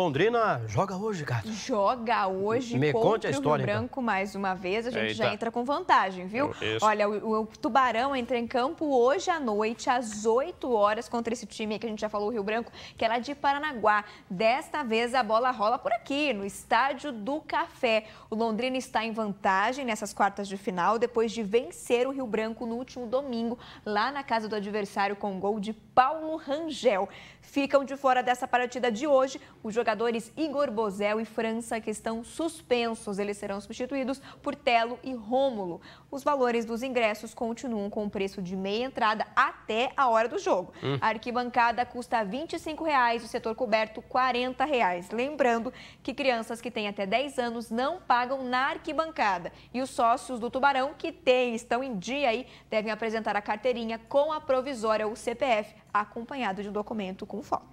Londrina joga hoje, cara. Joga hoje Me contra conte a história, o Rio então. Branco então. mais uma vez. A gente Eita. já entra com vantagem, viu? Isso. Olha, o, o, Tubarão entra em campo hoje à noite, às 8 horas, contra esse time que a gente já falou, o Rio Branco, que é lá de Paranaguá. Desta vez a bola rola por aqui, no Estádio do Café. O Londrina está em vantagem nessas quartas de final, depois de vencer o Rio Branco no último domingo, lá na casa do adversário, com um gol de Paulo Rangel. Ficam de fora dessa partida de hoje o jogadores Igor Bozel e França, que estão suspensos. Eles serão substituídos por Telo e Rômulo. Os valores dos ingressos continuam com o preço de meia entrada até a hora do jogo. Hum. A arquibancada custa R$ 25 o setor coberto R$ 40. Reais. Lembrando que crianças que têm até 10 anos não pagam na arquibancada. E os sócios do Tubarão que têm, estão em dia aí, devem apresentar a carteirinha com a provisória, o CPF, acompanhado de um documento com foto.